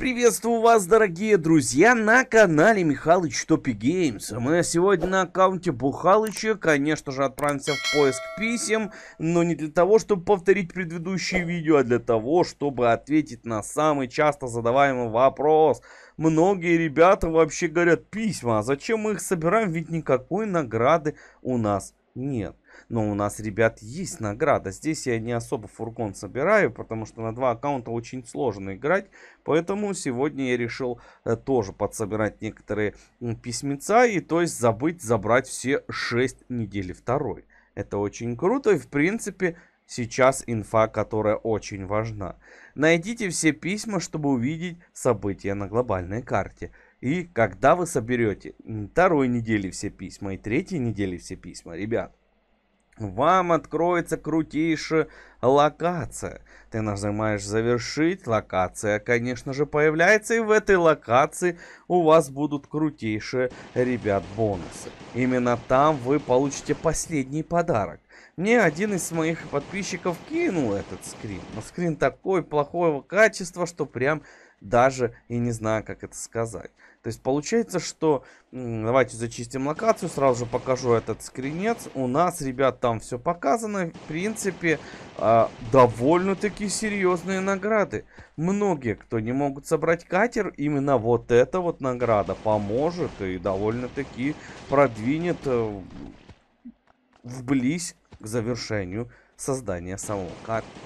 Приветствую вас, дорогие друзья, на канале Михалыч Топи Геймс. А мы сегодня на аккаунте Бухалыча, конечно же, отправимся в поиск писем, но не для того, чтобы повторить предыдущие видео, а для того, чтобы ответить на самый часто задаваемый вопрос. Многие ребята вообще говорят, письма, а зачем мы их собираем, ведь никакой награды у нас нет. Но у нас, ребят, есть награда. Здесь я не особо фургон собираю, потому что на два аккаунта очень сложно играть. Поэтому сегодня я решил э, тоже подсобирать некоторые письмеца. И то есть забыть забрать все 6 недели второй. Это очень круто. И в принципе Сейчас инфа, которая очень важна. Найдите все письма, чтобы увидеть события на глобальной карте. И когда вы соберете второй недели все письма и третьей недели все письма, ребят, вам откроется крутейшая локация. Ты нажимаешь «Завершить». Локация, конечно же, появляется. И в этой локации у вас будут крутейшие, ребят, бонусы. Именно там вы получите последний подарок. Мне один из моих подписчиков кинул этот скрин. Но скрин такой плохого качества, что прям даже и не знаю, как это сказать. То есть получается, что... Давайте зачистим локацию, сразу же покажу этот скринец. У нас, ребят, там все показано. В принципе, а, довольно-таки серьезные награды. Многие, кто не могут собрать катер, именно вот эта вот награда поможет и довольно-таки продвинет э, вблизь к завершению создания самого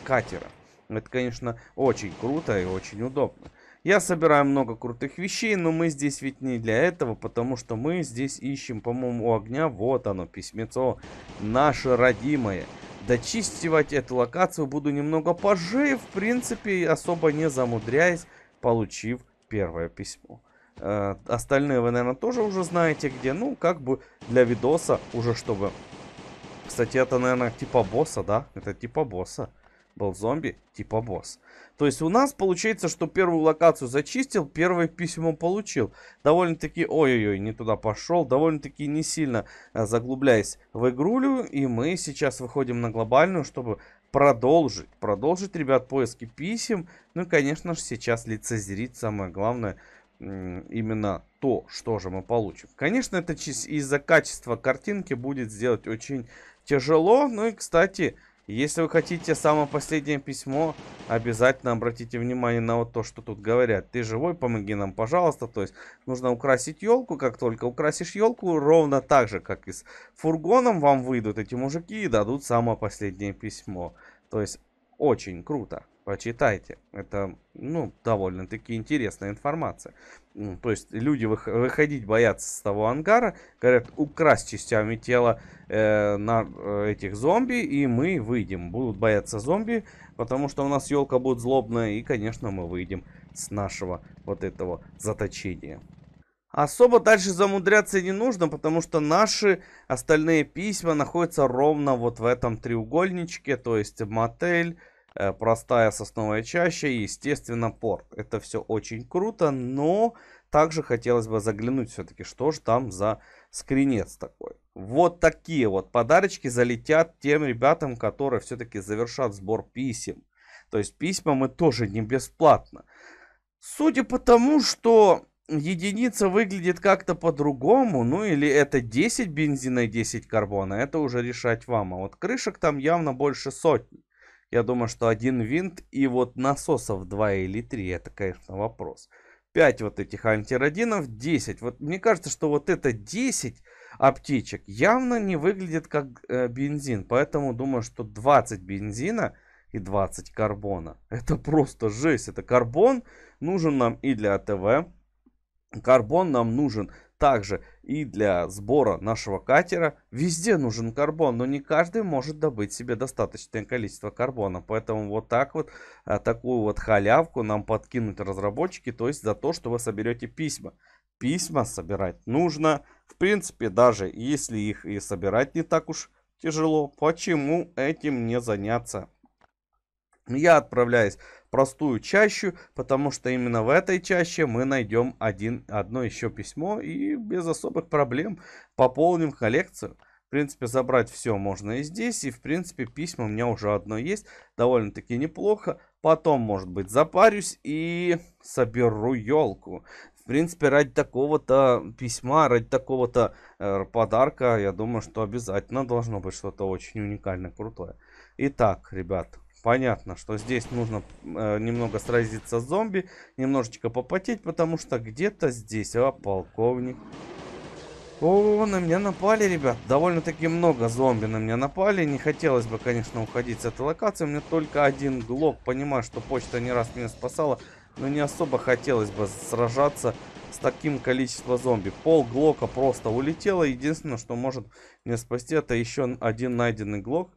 катера. Это, конечно, очень круто и очень удобно. Я собираю много крутых вещей, но мы здесь ведь не для этого, потому что мы здесь ищем, по-моему, у огня. Вот оно, письмецо наше родимое. Дочистивать эту локацию буду немного позже, в принципе, особо не замудряясь, получив первое письмо. Э, остальные вы, наверное, тоже уже знаете где. Ну, как бы для видоса уже, чтобы кстати, это, наверное, типа босса, да? Это типа босса. Был зомби, типа босс. То есть у нас получается, что первую локацию зачистил, первое письмо получил. Довольно-таки, ой-ой-ой, не туда пошел. Довольно-таки не сильно э, заглубляясь в игрулю. И мы сейчас выходим на глобальную, чтобы продолжить. Продолжить, ребят, поиски писем. Ну и, конечно же, сейчас лицезрить самое главное именно то, что же мы получим. Конечно, это из-за качества картинки будет сделать очень тяжело. Ну и, кстати, если вы хотите самое последнее письмо, обязательно обратите внимание на вот то, что тут говорят. Ты живой, помоги нам, пожалуйста. То есть нужно украсить елку. Как только украсишь елку, ровно так же, как и с фургоном, вам выйдут эти мужики и дадут самое последнее письмо. То есть очень круто. Почитайте. Это, ну, довольно-таки интересная информация. Ну, то есть люди выходить боятся с того ангара, говорят, украсть частями тела э, на э, этих зомби, и мы выйдем. Будут бояться зомби, потому что у нас елка будет злобная, и, конечно, мы выйдем с нашего вот этого заточения. Особо дальше замудряться не нужно, потому что наши остальные письма находятся ровно вот в этом треугольничке, то есть мотель, Э, простая сосновая чаща и, естественно, порт. Это все очень круто, но также хотелось бы заглянуть все-таки, что же там за скринец такой. Вот такие вот подарочки залетят тем ребятам, которые все-таки завершат сбор писем. То есть письма мы тоже не бесплатно. Судя по тому, что единица выглядит как-то по-другому, ну или это 10 бензина и 10 карбона, это уже решать вам. А вот крышек там явно больше сотни. Я думаю, что один винт и вот насосов 2 или 3, это, конечно, вопрос. 5 вот этих антиродинов, 10. Вот мне кажется, что вот это 10 аптечек явно не выглядит как э, бензин. Поэтому думаю, что 20 бензина и 20 карбона. Это просто жесть. Это карбон нужен нам и для АТВ. Карбон нам нужен также и для сбора нашего катера везде нужен карбон, но не каждый может добыть себе достаточное количество карбона. Поэтому вот так вот, а, такую вот халявку нам подкинуть разработчики, то есть за то, что вы соберете письма. Письма собирать нужно, в принципе, даже если их и собирать не так уж тяжело, почему этим не заняться? Я отправляюсь простую чащу, потому что именно в этой чаще мы найдем один, одно еще письмо и без особых проблем пополним коллекцию. В принципе, забрать все можно и здесь. И, в принципе, письма у меня уже одно есть. Довольно-таки неплохо. Потом, может быть, запарюсь и соберу елку. В принципе, ради такого-то письма, ради такого-то э, подарка, я думаю, что обязательно должно быть что-то очень уникальное, крутое. Итак, ребят, понятно, что здесь нужно э, немного сразиться с зомби, немножечко попотеть, потому что где-то здесь, а, полковник. О, на меня напали, ребят. Довольно-таки много зомби на меня напали. Не хотелось бы, конечно, уходить с этой локации. У меня только один глоб. Понимаю, что почта не раз меня спасала, но не особо хотелось бы сражаться с таким количеством зомби. Пол глока просто улетело. Единственное, что может меня спасти, это еще один найденный глок.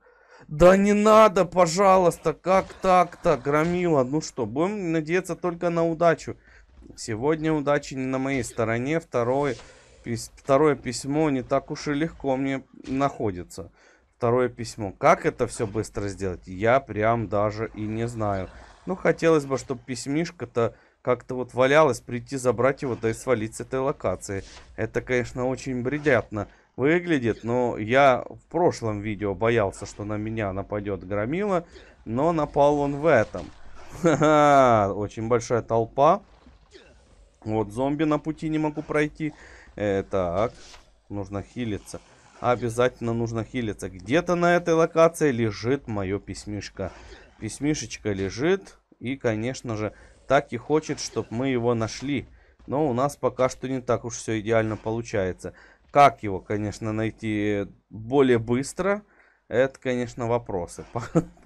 Да не надо, пожалуйста, как так-то, громила? Ну что, будем надеяться только на удачу. Сегодня удача не на моей стороне. Второе, второе письмо не так уж и легко мне находится. Второе письмо. Как это все быстро сделать? Я прям даже и не знаю. Ну, хотелось бы, чтобы письмишка-то как-то вот валялась, прийти забрать его, да и свалить с этой локации. Это, конечно, очень бредятно выглядит. Но ну, я в прошлом видео боялся, что на меня нападет Громила. Но напал он в этом. Очень большая толпа. Вот зомби на пути не могу пройти. Э, так, нужно хилиться. Обязательно нужно хилиться. Где-то на этой локации лежит мое письмишко. Письмишечко лежит. И, конечно же, так и хочет, чтобы мы его нашли. Но у нас пока что не так уж все идеально получается. Как его, конечно, найти более быстро, это, конечно, вопросы.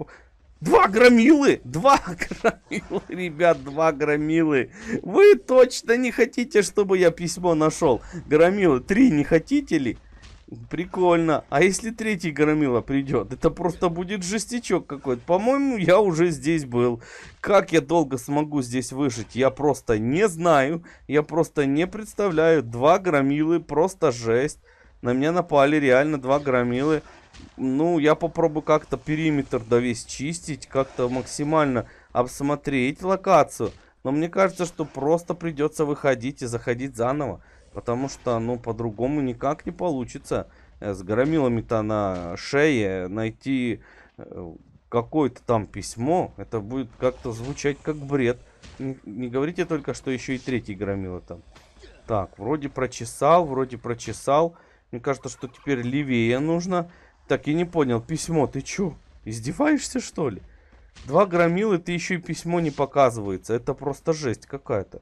Два громилы! Два громилы, ребят, два громилы. Вы точно не хотите, чтобы я письмо нашел? Громилы, три не хотите ли? Прикольно. А если третий громила придет? Это просто будет жестячок какой-то. По-моему, я уже здесь был. Как я долго смогу здесь выжить? Я просто не знаю. Я просто не представляю. Два громилы, просто жесть. На меня напали реально два громилы. Ну, я попробую как-то периметр да весь чистить. Как-то максимально обсмотреть локацию. Но мне кажется, что просто придется выходить и заходить заново. Потому что, ну, по-другому никак не получится. Э, с громилами-то на шее найти э, какое-то там письмо, это будет как-то звучать как бред. Не, говорите только, что еще и третий громила там. Так, вроде прочесал, вроде прочесал. Мне кажется, что теперь левее нужно. Так, и не понял, письмо, ты че? издеваешься что ли? Два громилы, ты еще и письмо не показывается. Это просто жесть какая-то.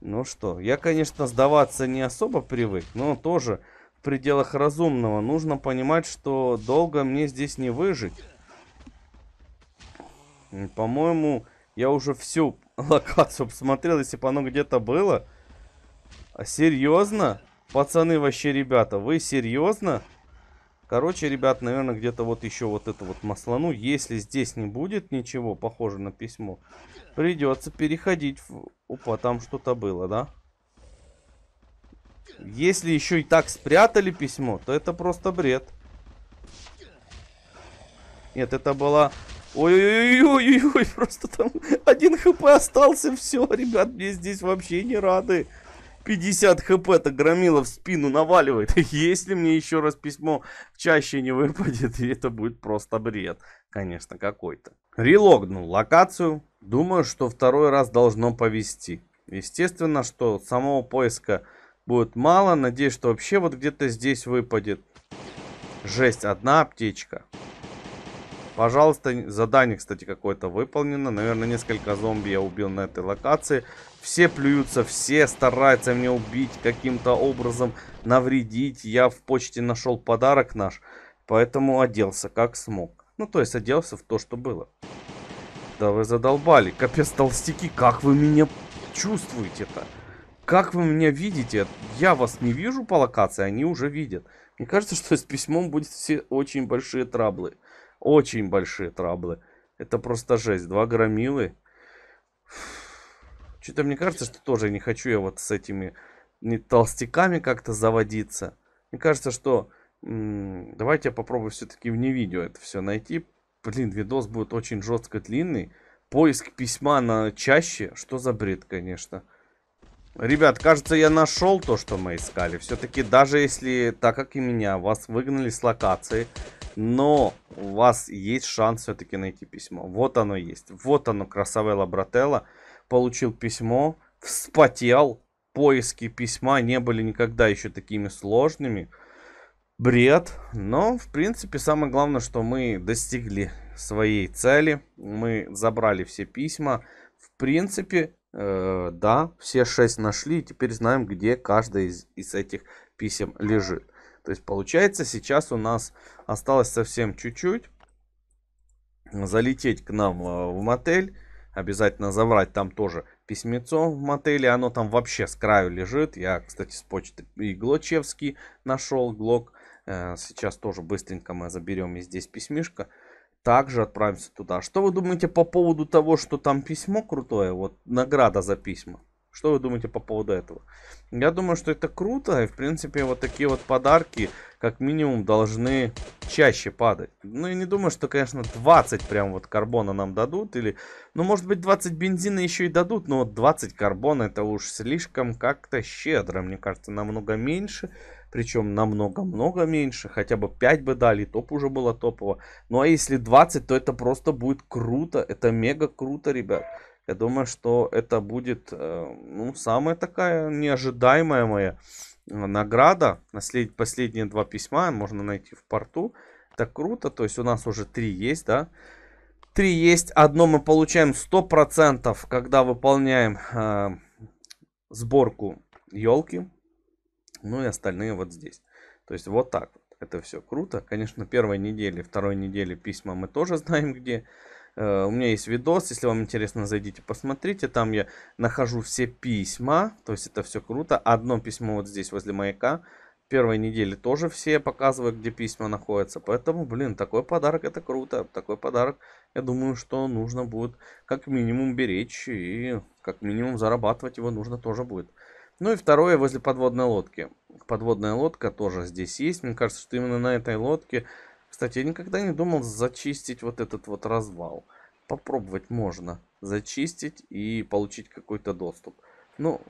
Ну что, я, конечно, сдаваться не особо привык, но тоже в пределах разумного. Нужно понимать, что долго мне здесь не выжить. По-моему, я уже всю локацию посмотрел, если бы оно где-то было. А серьезно? Пацаны вообще, ребята, вы серьезно? Серьезно? Короче, ребят, наверное, где-то вот еще вот это вот маслану. Если здесь не будет ничего похоже на письмо, придется переходить в... Опа, там что-то было, да? Если еще и так спрятали письмо, то это просто бред. Нет, это была... Ой-ой-ой-ой-ой, просто там один хп остался, все, ребят, мне здесь вообще не рады. 50 хп это громила в спину наваливает. Если мне еще раз письмо чаще не выпадет, это будет просто бред. Конечно, какой-то. Релогнул локацию. Думаю, что второй раз должно повести. Естественно, что самого поиска будет мало. Надеюсь, что вообще вот где-то здесь выпадет. Жесть, одна аптечка. Пожалуйста, задание, кстати, какое-то выполнено. Наверное, несколько зомби я убил на этой локации. Все плюются, все стараются меня убить, каким-то образом навредить. Я в почте нашел подарок наш, поэтому оделся как смог. Ну, то есть оделся в то, что было. Да вы задолбали. Капец, толстяки, как вы меня чувствуете-то? Как вы меня видите? Я вас не вижу по локации, они уже видят. Мне кажется, что с письмом будет все очень большие траблы. Очень большие траблы. Это просто жесть. Два громилы что-то мне кажется, что тоже не хочу я вот с этими не толстяками как-то заводиться. Мне кажется, что м- давайте я попробую все-таки вне видео это все найти. Блин, видос будет очень жестко длинный. Поиск письма на чаще. Что за бред, конечно. Ребят, кажется, я нашел то, что мы искали. Все-таки даже если, так как и меня, вас выгнали с локации, но у вас есть шанс все-таки найти письмо. Вот оно есть. Вот оно, красавелла брателла получил письмо, вспотел. Поиски письма не были никогда еще такими сложными. Бред. Но, в принципе, самое главное, что мы достигли своей цели. Мы забрали все письма. В принципе, э, да, все шесть нашли. теперь знаем, где каждая из, из этих писем лежит. То есть, получается, сейчас у нас осталось совсем чуть-чуть залететь к нам э, в мотель обязательно забрать там тоже письмецо в мотеле. Оно там вообще с краю лежит. Я, кстати, с почты и Глочевский нашел Глок. Э, сейчас тоже быстренько мы заберем и здесь письмишко. Также отправимся туда. Что вы думаете по поводу того, что там письмо крутое? Вот награда за письма. Что вы думаете по поводу этого? Я думаю, что это круто, и в принципе вот такие вот подарки как минимум должны чаще падать. Ну, я не думаю, что, конечно, 20 прям вот карбона нам дадут, или, ну, может быть, 20 бензина еще и дадут, но вот 20 карбона это уж слишком как-то щедро, мне кажется, намного меньше, причем намного-много меньше, хотя бы 5 бы дали, топ уже было топово. Ну, а если 20, то это просто будет круто, это мега круто, ребят. Я думаю, что это будет э, ну, самая такая неожидаемая моя э, награда. Наслед... Последние два письма можно найти в порту. Это круто. То есть у нас уже три есть, да? Три есть. Одно мы получаем 100%, когда выполняем э, сборку елки. Ну и остальные вот здесь. То есть вот так. Это все круто. Конечно, первой недели, второй недели письма мы тоже знаем где. Э, у меня есть видос, если вам интересно, зайдите, посмотрите. Там я нахожу все письма, то есть это все круто. Одно письмо вот здесь возле маяка. Первой недели тоже все показываю, где письма находятся. Поэтому, блин, такой подарок это круто. Такой подарок, я думаю, что нужно будет как минимум беречь и как минимум зарабатывать его нужно тоже будет. Ну и второе возле подводной лодки. Подводная лодка тоже здесь есть. Мне кажется, что именно на этой лодке кстати, я никогда не думал зачистить вот этот вот развал. Попробовать можно зачистить и получить какой-то доступ. Ну,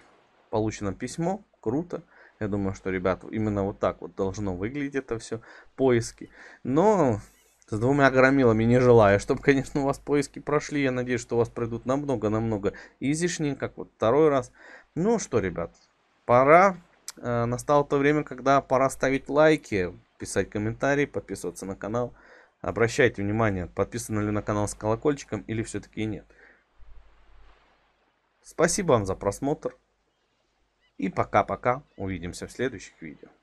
получено письмо, круто. Я думаю, что, ребят, именно вот так вот должно выглядеть это все, поиски. Но с двумя громилами не желаю, чтобы, конечно, у вас поиски прошли. Я надеюсь, что у вас пройдут намного-намного изишнее, как вот второй раз. Ну что, ребят, пора. Э, настало то время, когда пора ставить лайки, писать комментарии, подписываться на канал. Обращайте внимание, подписаны ли на канал с колокольчиком или все-таки нет. Спасибо вам за просмотр. И пока-пока. Увидимся в следующих видео.